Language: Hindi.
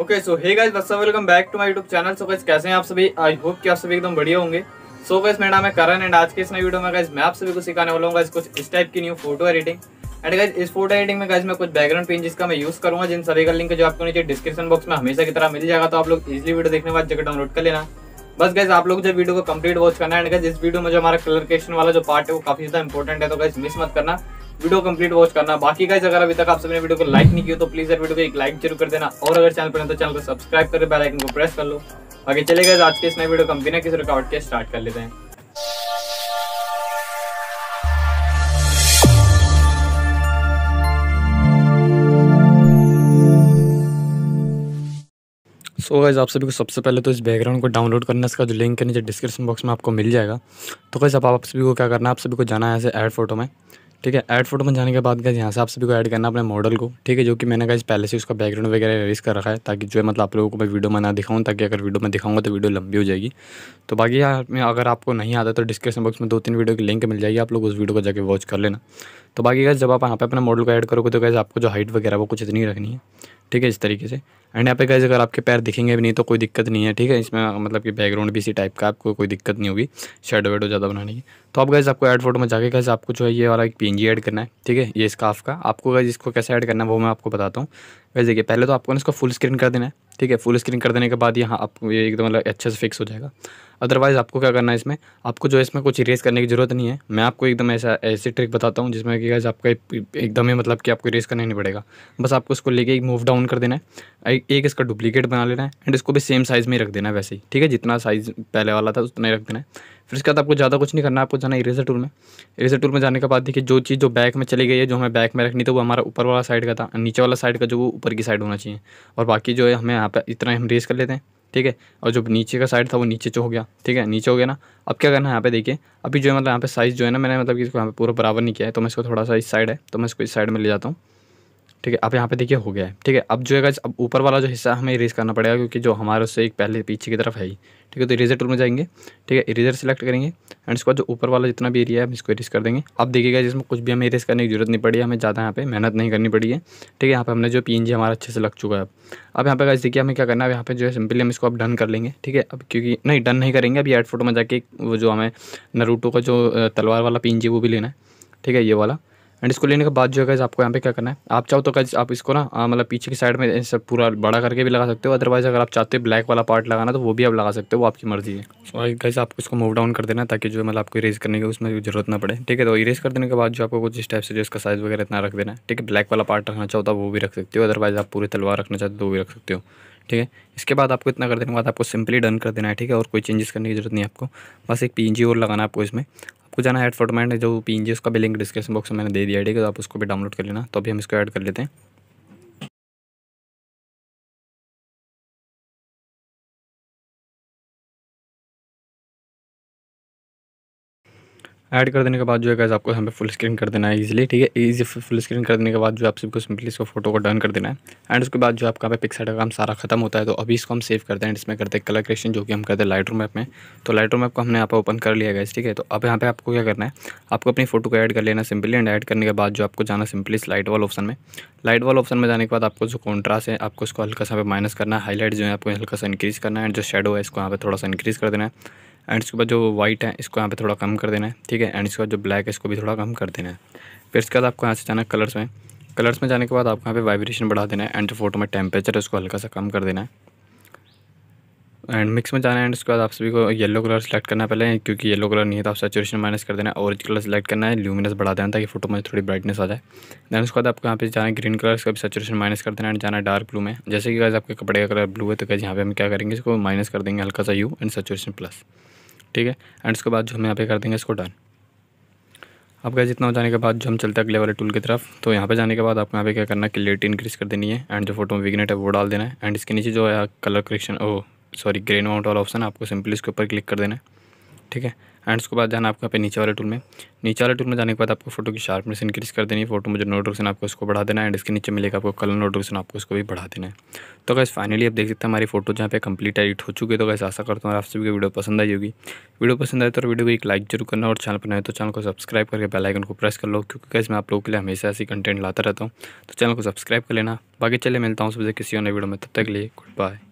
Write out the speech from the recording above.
ओके सो हे गाइस बस welcome back to my YouTube channel so guys कैसे हैं आप सभी आई होप कि आप सभी एकदम बढ़िया होंगे सो गाइस मेरा नाम है करण एंड आज के इस नए वीडियो में गाइस मैं आप सभी को सिखाने वाला हूँ गाइस कुछ इस टाइप की new photo editing and guys इस फोटो एडिटिंग में गाइस मैं कुछ बैकग्राउंड पेंजेस का मैं यूज करूंगा जिन सभी का लिंक जो आपको नीचे डिस्क्रिप्शन बॉक्स में हमेशा की तरह मिल जाएगा तो आप लोग इजिली वीडियो देखने के बाद जगह डाउनलोड कर लेना बस गैस आप लोग जब वीडियो को कंप्लीट वॉच करना है एंड गैस इस वीडियो में जो हमारा कलर क्रिएशन वाला जो पार्ट है वो काफी ज्यादा इंपॉर्टेंट है तो गैस मिस मत करना वीडियो कंप्लीट वॉच करना बाकी गाइज अगर अभी तक आप सबने वीडियो को लाइक नहीं किया तो प्लीज यार वीडियो को एक लाइक जरूर कर देना और अगर चैनल पर तो चैनल को सब्सक्राइब कर बेल आइकन को प्रेस कर लो आगे चले गए आज के इस नए वीडियो को हम बिना किसी रुकावट के स्टार्ट कर लेते हैं सो so गाइज़ आप सभी को सबसे पहले तो इस बैकग्राउंड को डाउनलोड करना है इसका जो लिंक है नीचे डिस्क्रिप्शन बॉक्स में आपको मिल जाएगा तो गाइज़ आप, आप सभी को क्या करना है आप सभी को जाना है ऐसे ऐड फोटो में ठीक है ऐड फोटो में जाने के बाद गए यहाँ से आप सभी को ऐड करना अपने मॉडल को ठीक है जो कि मैंने कहा पहले से उसका बैकग्राउंड वगैरह रेस कर रखा है ताकि जो है मतलब आप लोगों को मैं वीडियो में ना दिखाऊँ ताकि अगर वीडियो में दिखाऊंगा तो वीडियो लंबी हो जाएगी तो बाकी यहाँ में अगर आपको नहीं आता तो डिस्क्रिप्शन बॉक्स में दो तीन वीडियो की लिंक मिल जाएगी आप लोग उस वीडियो को जाकर वॉच कर लेना तो बाकी गैस जब आप यहाँ पर अपने मॉडल को ऐड करोगे तो कैसे आपको जो हाइट वगैरह वो कुछ इतनी रखनी है ठीक है इस तरीके से एंड यहाँ पे गाइज अगर आपके पैर दिखेंगे भी नहीं तो कोई दिक्कत नहीं है ठीक है इसमें मतलब कि बैकग्राउंड भी इसी टाइप का आपको कोई दिक्कत नहीं होगी शेडो वेडो ज़्यादा बनाने की तो आप गाइज आपको ऐड फोटो में जाके गाइज आपको जो है ये वाला एक पी ऐड करना है ठीक है ये स्काफ का आपको गाइज इसको कैसे ऐड करना है वो मैं आपको बताता हूँ गाइज देखिए पहले तो आपको ना इसको फुल स्क्रीन कर देना है ठीक है फुल स्क्रीन कर देने के बाद यहाँ आपको ये एकदम मतलब अच्छे से फिक्स हो जाएगा अदरवाइज़ आपको क्या करना है इसमें आपको जो है इसमें कुछ इरेज करने की ज़रूरत नहीं है मैं आपको एकदम ऐसा ऐसी ट्रिक बताता हूँ जिसमें कि गाइज आपका एकदम ही मतलब कि आपको इरेज करना नहीं पड़ेगा बस आपको इसको लेके एक मूव डाउन कर देना है एक इसका डुप्लीकेट बना लेना है एंड इसको भी सेम साइज़ में रख देना है वैसे ही ठीक है जितना साइज़ पहले वाला था उतना ही रख देना है फिर इसके बाद आपको ज़्यादा कुछ नहीं करना है आपको जाना इरेजर टूल में इरेजर टूल में जाने के बाद देखिए जो चीज़ जो बैक में चली गई है जो हमें बैक में रखनी थी वो हमारा ऊपर वाला साइड का था नीचे वाला साइड का जो वो ऊपर की साइड होना चाहिए और बाकी जो है हमें यहाँ पर इतना हम रेस कर लेते हैं ठीक है और जो नीचे का साइड था वो नीचे चो हो गया ठीक है नीचे हो गया ना अब क्या करना है यहाँ पे देखिए अभी जो है मतलब यहाँ पे साइज़ जो है ना मैंने मतलब इसको यहाँ पे पूरा बराबर नहीं किया है तो मैं इसको थोड़ा सा इस साइड है तो मैं इसको इस साइड में ले जाता हूँ ठीक है अब यहाँ पे देखिए हो गया है ठीक है अब जो है अब ऊपर वाला जो हिस्सा हमें इरेज करना पड़ेगा क्योंकि जो हमारे उससे एक पहले पीछे की तरफ है ही ठीक है तो इरेजर टूल में जाएंगे ठीक है इरेजर सेलेक्ट करेंगे एंड उसके बाद जो ऊपर वाला जितना भी एरिया है हम इसको इरेज कर देंगे अब देखिएगा जिसमें कुछ भी हमें इरेज करने की जरूरत नहीं पड़ी हमें ज़्यादा यहाँ पे मेहनत नहीं करनी पड़ी है ठीक है यहाँ पर हमने जो पी हमारा अच्छे से लग चुका है अब अब यहाँ पे गाइज देखिए हमें क्या करना है यहाँ पे जो है सिंपली हम इसको अब डन कर लेंगे ठीक है अब क्योंकि नहीं डन नहीं करेंगे अभी एड फोटो में जाके वो जो हमें नरूटो का जो तलवार वाला पी वो भी लेना है ठीक है ये वाला एंड इसको लेने के बाद जो है गैस आपको यहाँ पे क्या करना है आप चाहो तो गैस आप इसको ना मतलब पीछे की साइड में सब पूरा बड़ा करके भी लगा सकते हो अदरवाइज़ अगर आप चाहते हो ब्लैक वाला पार्ट लगाना तो वो भी आप लगा सकते हो वो आपकी मर्जी है और गैस आपको इसको मूव डाउन कर देना है ताकि जो मतलब आपको इरेज करने की उसमें जरूरत ना पड़े ठीक है तो इरेज कर देने के बाद जो आपको कुछ स्टेप टाइप से जो इसका साइज़ वगैरह इतना रख देना है ठीक है ब्लैक वाला पार्ट रखना चाहो तो वो भी रख सकते हो अदरवाइज़ आप पूरी तलवार रखना चाहते हो तो वो भी रख सकते हो ठीक है इसके बाद आपको इतना कर देने के बाद आपको सिंपली डन कर देना है ठीक है और कोई चेंजेस करने की जरूरत नहीं है आपको बस एक पी और लगाना है आपको इसमें आपको जाना है एड फोटोमैंड जो पी उसका भी लिंक डिस्क्रिप्शन बॉक्स में मैंने दे दिया ठीक है तो आप उसको भी डाउनलोड कर लेना तो अभी हम इसको ऐड कर लेते हैं ऐड कर देने के बाद जो है गैस आपको यहाँ पे फुल स्क्रीन कर देना है इजीली ठीक है इजी फुल स्क्रीन कर देने के बाद जो आप सबको सिंपली इसको फोटो को डन कर देना है एंड उसके बाद जो आपका पे पिक्सल का काम सारा खत्म होता है तो अभी इसको हम सेव करते हैं इसमें करते हैं कलर क्रिएशन जो कि हम करते हैं लाइट रूम में तो लाइट रूम को हमने यहाँ पर ओपन कर लिया गया ठीक है तो अब यहाँ पर आपको क्या करना है आपको अपनी फोटो को ऐड कर लेना सिंपली एंड ऐड करने के बाद जो आपको जाना सिंपली लाइट वाल ऑप्शन में लाइट वाल ऑप्शन में जाने के बाद आपको जो कॉन्ट्रास्ट है आपको उसको हल्का सा माइनस करना है हाईलाइट जो है आपको हल्का सा इंक्रीज़ करना है एंड जो शेडो है इसको यहाँ पर थोड़ा सा इंक्रीज़ कर देना है एंड इसके बाद जो वाइट है इसको यहाँ पे थोड़ा कम कर देना है ठीक है एंड इसके बाद जो ब्लैक है इसको भी थोड़ा कम कर देना है फिर इसके बाद आपको यहाँ से जाना है कलर्स में कलर्स में जाने के बाद आपको यहाँ पे वाइब्रेशन बढ़ा देना है एंड जो फोटो में टेम्परेचर है उसको हल्का सा कम कर देना है एंड मिक्स में जाना है एंड उसके बाद आप सभी को येलो कलर सेलेक्ट करना है पहले क्योंकि येलो कलर नहीं है तो आप सेचुरेशन माइनस कर देना है ऑरेंज कलर सेलेक्ट करना है ल्यूमिनस बढ़ा देना ताकि फोटो में थोड़ी ब्राइटनेस आ जाए दैन उसके बाद आपको यहाँ पे जाना ग्रीन कलर का भी सेचुरेशन माइनस कर देना है एंड जाना है डार्क ब्लू में जैसे कि आपके कपड़े का कलर ब्लू है तो कैसे यहाँ पे हम क्या करेंगे इसको माइनस कर देंगे हल्का सा यू एंड सेचुरेशन प्लस ठीक है एंड इसके बाद जो हम यहाँ पे कर देंगे इसको डन अब गए जितना हो जाने के बाद जो हम चलते हैं अगले वाले टूल की तरफ तो यहाँ पे जाने के बाद आपको यहाँ पे क्या करना है क्लियरिटी इंक्रीज़ कर देनी है एंड जो फोटो में विगनेट है वो डाल देना है एंड इसके नीचे जो है colour correction oh sorry grain out वाला ऑप्शन है आपको सिंपली इसके ऊपर क्लिक कर देना है ठीक है एंड उसके बाद जाना आपको यहाँ पे नीचे वाले टूल में नीचे वाले टूल में जाने के बाद आपको फोटो की शार्पनेस इंक्रीज़ कर देनी है फोटो में जो नोटिफिकेशन आपको उसको बढ़ा देना है एंड इसके नीचे मिलेगा आपको कलर नोटिफिकेशन आपको उसको भी बढ़ा देना है तो कैसे फाइनली आप देख सकते हैं हमारी फोटो जहाँ पे कंप्लीट एडिट हो चुकी है तो कैसे आशा करता हूँ आप सभी को वीडियो पसंद आई होगी वीडियो पसंद आए तो वीडियो को एक लाइक जरूर करना और चैनल पर नए तो चैनल को सब्सक्राइब करके बेलाइकन को प्रेस कर लो क्योंकि कैसे मैं आप लोगों के लिए हमेशा ऐसी कंटेंट लाता रहता हूँ तो चैनल को सब्सक्राइब कर लेना बाकी चले मिलता हूँ सबसे किसी और वीडियो में तब तक लिए गुड बाय